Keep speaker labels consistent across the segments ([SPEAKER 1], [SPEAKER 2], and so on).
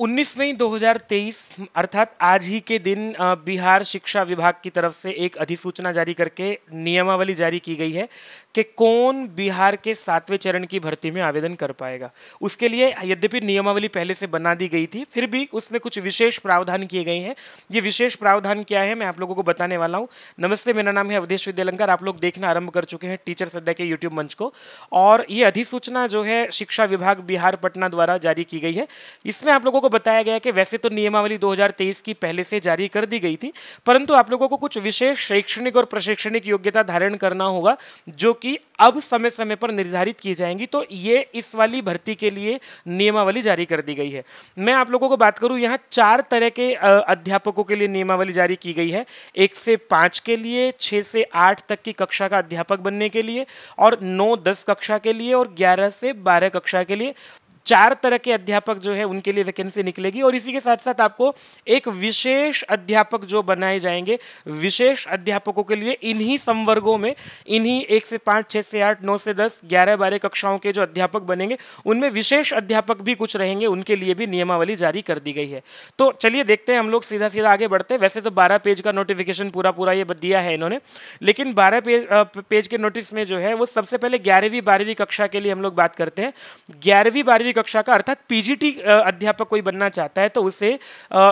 [SPEAKER 1] 19 मई 2023 अर्थात आज ही के दिन बिहार शिक्षा विभाग की तरफ से एक अधिसूचना जारी करके नियमावली जारी की गई है कि कौन बिहार के सातवें चरण की भर्ती में आवेदन कर पाएगा उसके लिए यद्यपि नियमावली पहले से बना दी गई थी फिर भी उसमें कुछ विशेष प्रावधान किए गए हैं ये विशेष प्रावधान क्या है मैं आप लोगों को बताने वाला हूँ नमस्ते मेरा नाम है अवधेश विद्यालंकर आप लोग देखना आरंभ कर चुके हैं टीचर सद्या के यूट्यूब मंच को और ये अधिसूचना जो है शिक्षा विभाग बिहार पटना द्वारा जारी की गई है इसमें आप लोगों को बताया गया कि वैसे तो नियमावली दो की पहले से जारी कर दी गई थी परंतु आप लोगों को कुछ विशेष शैक्षणिक और प्रशिक्षणिक योग्यता धारण करना होगा जो कि अब समय समय पर निर्धारित की जाएंगी तो ये इस वाली भर्ती के लिए नियमावली जारी कर दी गई है मैं आप लोगों को बात करूं यहाँ चार तरह के अध्यापकों के लिए नियमावली जारी की गई है एक से पाँच के लिए छः से आठ तक की कक्षा का अध्यापक बनने के लिए और नौ दस कक्षा के लिए और ग्यारह से बारह कक्षा के लिए चार तरह के अध्यापक जो है उनके लिए वैकेंसी निकलेगी और इसी के साथ साथ आपको एक विशेष अध्यापक जो बनाए जाएंगे विशेष अध्यापकों के लिए इन्हीं संवर्गों में इन्हीं एक से पाँच छः से आठ नौ से दस ग्यारह बारह कक्षाओं के जो अध्यापक बनेंगे उनमें विशेष अध्यापक भी कुछ रहेंगे उनके लिए भी नियमावली जारी कर दी गई है तो चलिए देखते हैं हम लोग सीधा सीधा आगे बढ़ते हैं वैसे तो बारह पेज का नोटिफिकेशन पूरा पूरा ये दिया है इन्होंने लेकिन बारह पेज पेज के नोटिस में जो है वो सबसे पहले ग्यारहवीं बारहवीं कक्षा के लिए हम लोग बात करते हैं ग्यारहवीं बारहवीं दसवीं कक्षा का अर्थात पीजीटी अध्यापक कोई बनना चाहता है तो उसे आ,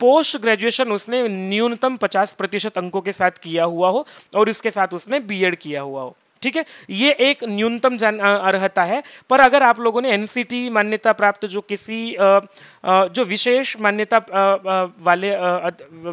[SPEAKER 1] पोस्ट ग्रेजुएशन उसने न्यूनतम 50 प्रतिशत अंकों के साथ किया हुआ हो और इसके साथ उसने बीएड किया हुआ हो ठीक है ये एक न्यूनतम जान अर्हता है पर अगर आप लोगों ने एनसीटी मान्यता प्राप्त जो किसी आ, आ, जो विशेष मान्यता वाले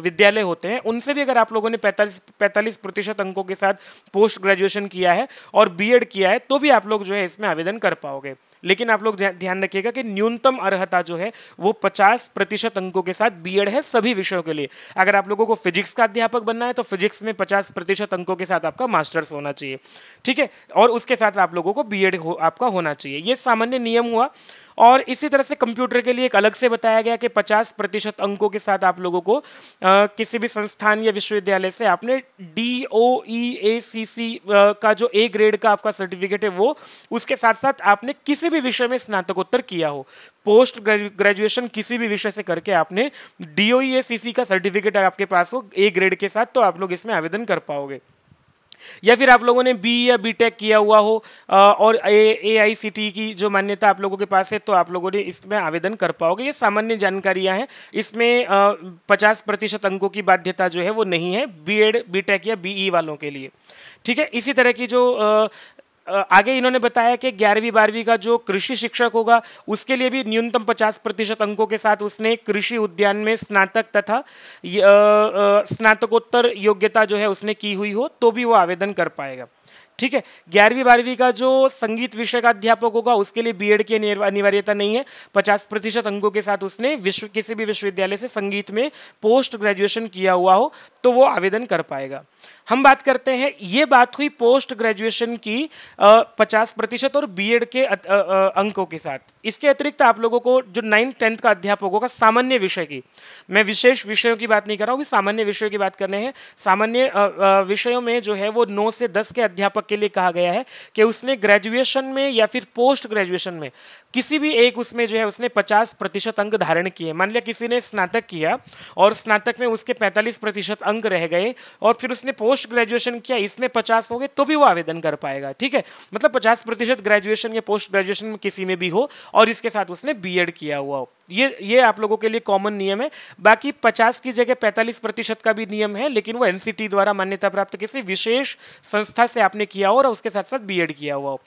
[SPEAKER 1] विद्यालय होते हैं उनसे भी अगर आप लोगों ने 45 पैंतालीस प्रतिशत अंकों के साथ पोस्ट ग्रेजुएशन किया है और बीएड किया है तो भी आप लोग जो है इसमें आवेदन कर पाओगे लेकिन आप लोग ध्यान रखिएगा कि न्यूनतम अर्हता जो है वो पचास प्रतिशत अंकों के साथ बी है सभी विषयों के लिए अगर आप लोगों को फिजिक्स का अध्यापक बनना है तो फिजिक्स में पचास प्रतिशत अंकों के साथ आपका मास्टर्स होना चाहिए ठीक है और उसके साथ आप लोगों को बी हो, आपका होना चाहिए ये सामान्य नियम हुआ और इसी तरह से कंप्यूटर के लिए एक अलग से बताया गया कि 50 प्रतिशत अंकों के साथ आप लोगों को आ, किसी भी संस्थान या विश्वविद्यालय से आपने डी ओ ई ए सी सी का जो ए ग्रेड का आपका सर्टिफिकेट है वो उसके साथ साथ आपने किसी भी विषय में स्नातकोत्तर किया हो पोस्ट ग्रेजुएशन किसी भी विषय से करके आपने डी ओ ई ए सी सी का सर्टिफिकेट आपके पास हो ए ग्रेड के साथ तो आप लोग इसमें आवेदन कर पाओगे या फिर आप लोगों ने बी या बी टेक किया हुआ हो और ए आई सी टी की जो मान्यता आप लोगों के पास है तो आप लोगों ने इसमें आवेदन कर पाओगे ये सामान्य जानकारियाँ हैं इसमें पचास प्रतिशत अंकों की बाध्यता जो है वो नहीं है बी एड बी टेक या बी ई e वालों के लिए ठीक है इसी तरह की जो आगे इन्होंने बताया कि ग्यारहवीं बारहवीं का जो कृषि शिक्षक होगा उसके लिए भी न्यूनतम पचास प्रतिशत अंकों के साथ उसने कृषि उद्यान में स्नातक तथा स्नातकोत्तर योग्यता जो है उसने की हुई हो तो भी वो आवेदन कर पाएगा ठीक है ग्यारहवीं बारहवीं का जो संगीत विषय का अध्यापक होगा उसके लिए बीएड की अनिवार्यता नहीं है पचास प्रतिशत अंकों के साथ उसने विश्व किसी भी विश्वविद्यालय से संगीत में पोस्ट ग्रेजुएशन किया हुआ हो तो वो आवेदन कर पाएगा हम बात करते हैं ये बात हुई पोस्ट ग्रेजुएशन की पचास प्रतिशत और एड के अंकों के साथ इसके अतिरिक्त आप लोगों को जो नाइन्थ टेंथ का अध्यापक होगा सामान्य विषय की मैं विशेष विषयों की बात नहीं कर रहा हूँ सामान्य विषयों की बात करने हैं सामान्य विषयों में जो है वो नौ से दस के अध्यापक के लिए कहा गया है कि उसने ग्रेजुएशन में या फिर पोस्ट ग्रेजुएशन में किसी भी एक उसमें जो है उसने 50 प्रतिशत अंक धारण किए मान लिया किसी ने स्नातक किया और स्नातक में उसके 45 प्रतिशत अंक रह गए और फिर उसने पोस्ट ग्रेजुएशन किया इसमें 50 हो गए तो भी वो आवेदन कर पाएगा ठीक है मतलब 50 प्रतिशत ग्रेजुएशन या पोस्ट ग्रेजुएशन किसी में भी हो और इसके साथ उसने बी किया हुआ हो ये ये आप लोगों के लिए कॉमन नियम है बाकी 50 की जगह 45 प्रतिशत का भी नियम है लेकिन वो एनसीटी द्वारा मान्यता प्राप्त किसी विशेष संस्था से आपने किया हो और उसके साथ साथ बीएड किया हुआ हो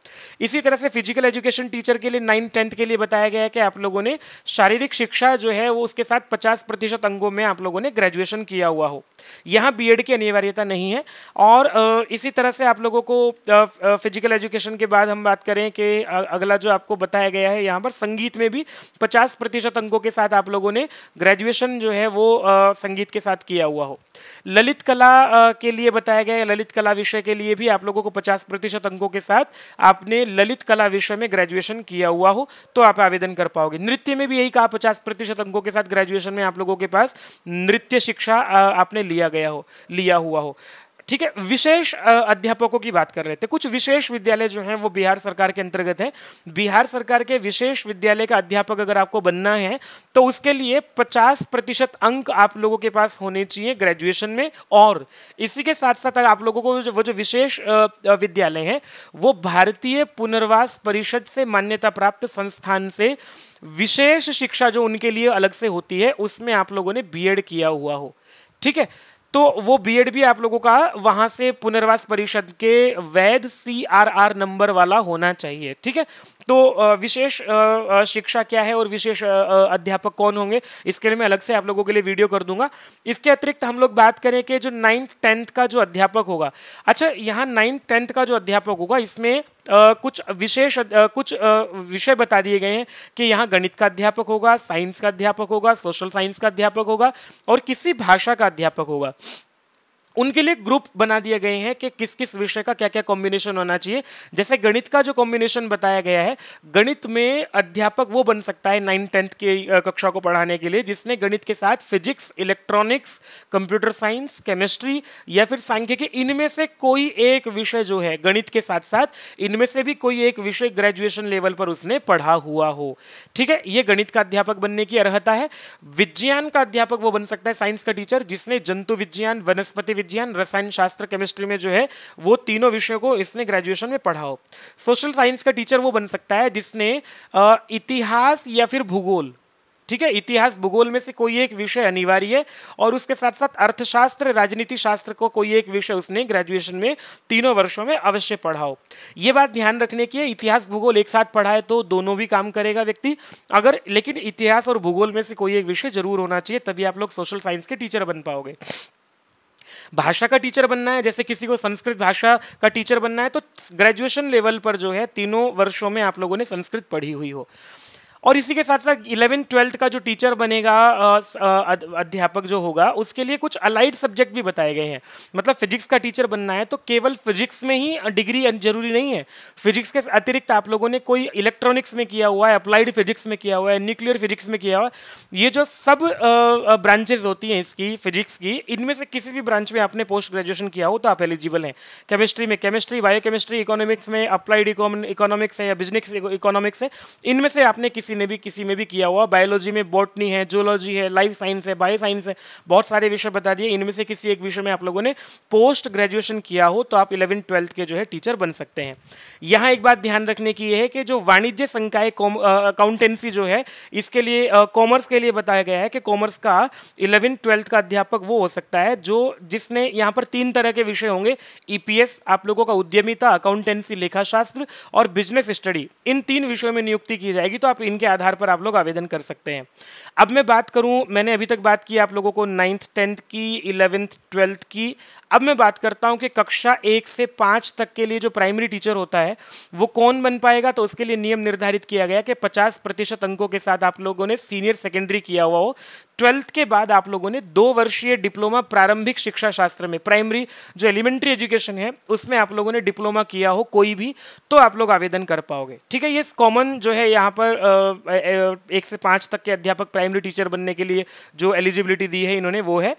[SPEAKER 1] इसी तरह से फिजिकल एजुकेशन टीचर के लिए नाइन टेंथ के लिए बताया गया है कि आप लोगों ने शारीरिक शिक्षा जो है वो उसके साथ पचास प्रतिशत अंगों में आप लोगों ने ग्रेजुएशन किया हुआ हो यहाँ बी की अनिवार्यता नहीं है और इसी तरह से आप लोगों को फिजिकल एजुकेशन के बाद हम बात करें कि अगला जो आपको बताया गया है यहाँ पर संगीत में भी पचास प्रतिशत प्रतिशत अंकों के साथ आप लोगों ने ग्रेजुएशन जो है वो आ, संगीत के साथ किया हुआ हो ललित कला आ, के लिए बताया गया ललित कला विषय के लिए भी आप लोगों को पचास प्रतिशत अंकों के साथ आपने ललित कला विषय में ग्रेजुएशन किया हुआ हो तो आप आवेदन कर पाओगे नृत्य में भी यही कहा पचास प्रतिशत अंकों के साथ ग्रेजुएशन में आप लोगों के पास नृत्य शिक्षा आपने लिया गया हो लिया हुआ हो ठीक है विशेष अध्यापकों की बात कर रहे थे कुछ विशेष विद्यालय जो हैं वो बिहार सरकार के अंतर्गत हैं बिहार सरकार के विशेष विद्यालय का अध्यापक अगर आपको बनना है तो उसके लिए 50 प्रतिशत अंक आप लोगों के पास होने चाहिए ग्रेजुएशन में और इसी के साथ साथ आप लोगों को वो जो विशेष विद्यालय हैं वो भारतीय पुनर्वास परिषद से मान्यता प्राप्त संस्थान से विशेष शिक्षा जो उनके लिए अलग से होती है उसमें आप लोगों ने बी किया हुआ हो ठीक है तो वो बीएड भी आप लोगों का वहां से पुनर्वास परिषद के वैध सीआरआर नंबर वाला होना चाहिए ठीक है तो विशेष शिक्षा क्या है और विशेष अध्यापक कौन होंगे इसके लिए मैं अलग से आप लोगों के लिए वीडियो कर दूंगा इसके अतिरिक्त हम लोग बात करें कि जो नाइन्थ टेंथ का जो अध्यापक होगा अच्छा यहाँ नाइन्थ टेंथ का जो अध्यापक होगा इसमें कुछ विशेष कुछ विषय बता दिए गए हैं कि यहाँ गणित का अध्यापक होगा साइंस का अध्यापक होगा सोशल साइंस का अध्यापक होगा और किसी भाषा का अध्यापक होगा उनके लिए ग्रुप बना दिए गए हैं कि किस किस विषय का क्या क्या कॉम्बिनेशन होना चाहिए जैसे गणित का जो कॉम्बिनेशन बताया गया है गणित में अध्यापक वो बन सकता है नाइन टेंथ के कक्षा को पढ़ाने के लिए जिसने गणित के साथ physics electronics computer science chemistry या फिर सांख्यिकी इनमें से कोई एक विषय जो है गणित के साथ साथ इनमें से भी कोई एक विषय ग्रेजुएशन लेवल पर उसने पढ़ा हुआ हो ठीक है ये गणित का अध्यापक बनने की अर्हता है विज्ञान का अध्यापक वो बन सकता है साइंस का टीचर जिसने जंतु विज्ञान वनस्पति विज्ञान विज्ञान रसायन शास्त्र केमिस्ट्री में जो है वो तीनों विषयों को इसने ग्रेजुएशन में पढ़ाओ सोशल साइंस का टीचर वो बन सकता है जिसने इतिहास या फिर भूगोल ठीक है इतिहास भूगोल में से कोई एक विषय अनिवार्य है और उसके साथ साथ अर्थशास्त्र राजनीति शास्त्र को कोई एक विषय उसने ग्रेजुएशन में तीनों वर्षों में अवश्य पढ़ाओ ये बात ध्यान रखने की है इतिहास भूगोल एक साथ पढ़ाए तो दोनों भी काम करेगा व्यक्ति अगर लेकिन इतिहास और भूगोल में से कोई एक विषय जरूर होना चाहिए तभी आप लोग सोशल साइंस के टीचर बन पाओगे भाषा का टीचर बनना है जैसे किसी को संस्कृत भाषा का टीचर बनना है तो ग्रेजुएशन लेवल पर जो है तीनों वर्षों में आप लोगों ने संस्कृत पढ़ी हुई हो और इसी के साथ साथ इलेवेंथ ट्वेल्थ का जो टीचर बनेगा अध्यापक जो होगा उसके लिए कुछ अलाइड सब्जेक्ट भी बताए गए हैं मतलब फिजिक्स का टीचर बनना है तो केवल फिजिक्स में ही डिग्री जरूरी नहीं है फिजिक्स के अतिरिक्त आप लोगों ने कोई इलेक्ट्रॉनिक्स में किया हुआ है अप्लाइड फिजिक्स में किया हुआ है न्यूक्लियर फिजिक्स में किया हुआ है ये जो सब ब्रांचेज होती हैं इसकी फिजिक्स की इनमें से किसी भी ब्रांच में आपने पोस्ट ग्रेजुएशन किया हो तो आप एलिजिबल हैं केमिस्ट्री में केमिस्ट्री बायो इकोनॉमिक्स में अप्लाइड इकोनॉमिक्स है या बिजनेस इकोनॉमिक्स है इनमें से आपने किसी किसी ने भी किसी में भी किया हुआ बायोलॉजी में बॉटनी है जोलॉजी है लाइफ साइंस है बायो साइंस है बहुत सारे विषय बता दिए इनमें से किसी एक विषय में आप लोगों ने पोस्ट ग्रेजुएशन किया हो तो आप इलेवन ट्वेल्थ के जो है टीचर बन सकते हैं यहाँ एक बात ध्यान रखने की है कि जो वाणिज्य संकाय अकाउंटेंसी जो है इसके लिए कॉमर्स के लिए बताया गया है कि कॉमर्स का इलेवन ट्वेल्थ का अध्यापक वो हो सकता है जो जिसने यहाँ पर तीन तरह के विषय होंगे ईपीएस e आप लोगों का उद्यमिता अकाउंटेंसी लेखाशास्त्र और बिजनेस स्टडी इन तीन विषयों में नियुक्ति की जाएगी तो आप इन उनके आधार पर आप लोग आवेदन कर सकते हैं अब मैं बात करूं मैंने अभी तक बात की आप लोगों को नाइन्थ टेंथ की इलेवेंथ ट्वेल्थ की अब मैं बात करता हूं कि कक्षा एक से पाँच तक के लिए जो प्राइमरी टीचर होता है वो कौन बन पाएगा तो उसके लिए नियम निर्धारित किया गया कि पचास प्रतिशत अंकों के साथ आप लोगों ने सीनियर सेकेंडरी किया हुआ हो ट्वेल्थ के बाद आप लोगों ने दो वर्षीय डिप्लोमा प्रारंभिक शिक्षा शास्त्र में प्राइमरी जो एलिमेंट्री एजुकेशन है उसमें आप लोगों ने डिप्लोमा किया हो कोई भी तो आप लोग आवेदन कर पाओगे ठीक है ये कॉमन जो है यहाँ पर आ, एक से पाँच तक के अध्यापक प्राइमरी टीचर बनने के लिए जो एलिजिबिलिटी दी है इन्होंने वो है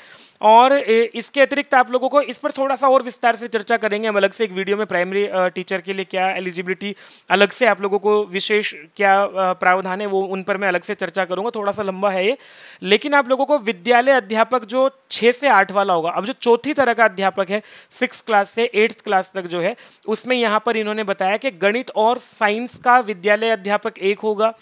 [SPEAKER 1] और इसके अतिरिक्त आप लोगों को इस पर थोड़ा सा और विस्तार से चर्चा करेंगे हम अलग से एक वीडियो में प्राइमरी टीचर के लिए क्या एलिजिबिलिटी अलग से आप लोगों को विशेष क्या प्रावधान है वो उन पर मैं अलग से चर्चा करूँगा थोड़ा सा लंबा है ये लेकिन आप लोगों को विद्यालय अध्यापक जो छः से आठ वाला होगा अब जो चौथी तरह का अध्यापक है सिक्स क्लास से एट्थ क्लास तक जो है उसमें यहाँ पर इन्होंने बताया कि गणित और साइंस का विद्यालय अध्यापक एक होगा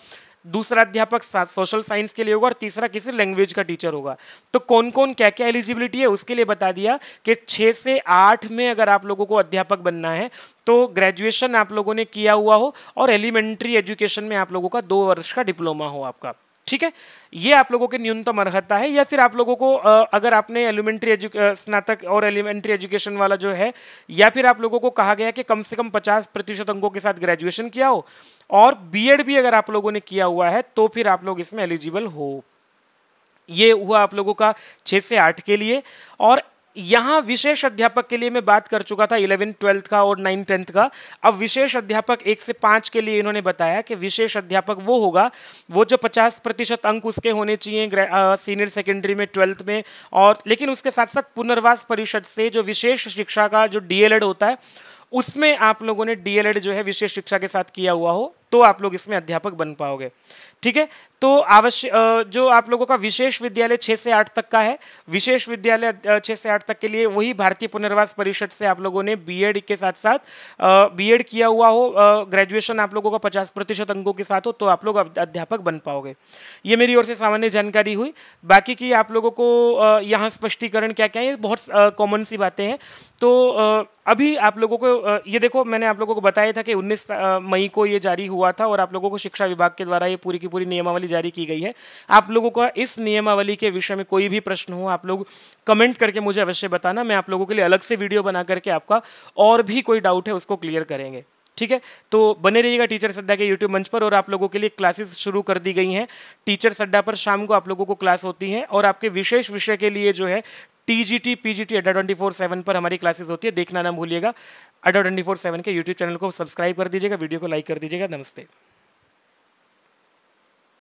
[SPEAKER 1] दूसरा अध्यापक सोशल साइंस के लिए होगा और तीसरा किसी लैंग्वेज का टीचर होगा तो कौन कौन क्या क्या एलिजिबिलिटी है उसके लिए बता दिया कि छः से आठ में अगर आप लोगों को अध्यापक बनना है तो ग्रेजुएशन आप लोगों ने किया हुआ हो और एलिमेंट्री एजुकेशन में आप लोगों का दो वर्ष का डिप्लोमा हो आपका ठीक है ये आप लोगों के न्यूनतम अर्हता है या फिर आप लोगों को अगर आपने एलिमेंट्री स्नातक और एलिमेंट्री एजुकेशन वाला जो है या फिर आप लोगों को कहा गया कि कम से कम 50 प्रतिशत अंकों के साथ ग्रेजुएशन किया हो और बीएड भी अगर आप लोगों ने किया हुआ है तो फिर आप लोग इसमें एलिजिबल हो ये हुआ आप लोगों का छः से आठ के लिए और यहाँ विशेष अध्यापक के लिए मैं बात कर चुका था इलेवेंथ ट्वेल्थ का और नाइन टेंथ का अब विशेष अध्यापक एक से पाँच के लिए इन्होंने बताया कि विशेष अध्यापक वो होगा वो जो पचास प्रतिशत अंक उसके होने चाहिए सीनियर सेकेंडरी में ट्वेल्थ में और लेकिन उसके साथ साथ पुनर्वास परिषद से जो विशेष शिक्षा का जो डीएलएड होता है उसमें आप लोगों ने डीएलएड जो है विशेष शिक्षा के साथ किया हुआ हो तो आप लोग इसमें अध्यापक बन पाओगे ठीक है तो आवश्य जो आप लोगों का विशेष विद्यालय छः से आठ तक का है विशेष विद्यालय छः से आठ तक के लिए वही भारतीय पुनर्वास परिषद से आप लोगों ने बीएड के साथ साथ बीएड किया हुआ हो ग्रेजुएशन आप लोगों का पचास प्रतिशत अंकों के साथ हो तो आप लोग अध्यापक बन पाओगे ये मेरी ओर से सामान्य जानकारी हुई बाकी की आप लोगों को यहाँ स्पष्टीकरण क्या क्या है बहुत कॉमन सी बातें हैं तो अभी आप लोगों को ये देखो मैंने आप लोगों को बताया था कि उन्नीस मई को ये जारी हुआ हुआ था और आप लोगों को शिक्षा विभाग के द्वारा ये पूरी की पूरी नियमावली जारी की गई है आप लोगों का इस नियमावली के विषय में कोई भी प्रश्न हो आप लोग कमेंट करके मुझे अवश्य बताना मैं आप लोगों के लिए अलग से वीडियो बना करके आपका और भी कोई डाउट है उसको क्लियर करेंगे ठीक है तो बने रहिएगा टीचर सड्डा के यूट्यूब मंच पर और आप लोगों के लिए क्लासेस शुरू कर दी गई हैं टीचर सड्डा पर शाम को आप लोगों को क्लास होती है और आपके विशेष विषय के लिए जो है T G T P G T Adda twenty four seven पर हमारी क्लासेस होती है देखना ना भूलिएगा अडो ट्वेंटी फोर सेवन के यूट्यूब चैनल को सब्सक्राइब कर दीजिएगा वीडियो को लाइक कर दीजिएगा नमस्ते